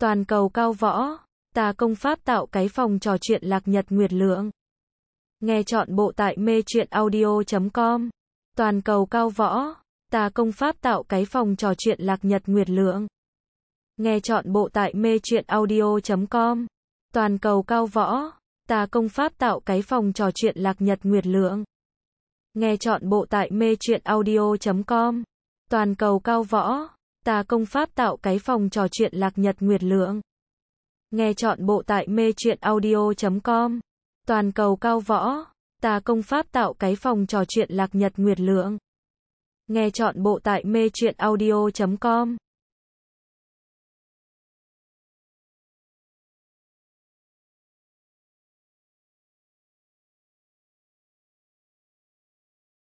Toàn cầu cao võ, tà công pháp tạo cái phòng trò chuyện lạc nhật nguyệt lượng. Nghe chọn bộ tại mê chuyện audio.com. Toàn cầu cao võ, tà công pháp tạo cái phòng trò chuyện lạc nhật nguyệt lượng. Nghe chọn bộ tại mê chuyện audio.com. Toàn cầu cao võ, tà công pháp tạo cái phòng trò chuyện lạc nhật nguyệt lượng. Nghe chọn bộ tại mê chuyện audio.com. Toàn cầu cao võ, Ta công pháp tạo cái phòng trò chuyện lạc nhật nguyệt lượng. Nghe chọn bộ tại mê chuyện audio.com. Toàn cầu cao võ. Ta công pháp tạo cái phòng trò chuyện lạc nhật nguyệt lượng. Nghe chọn bộ tại mê chuyện audio.com.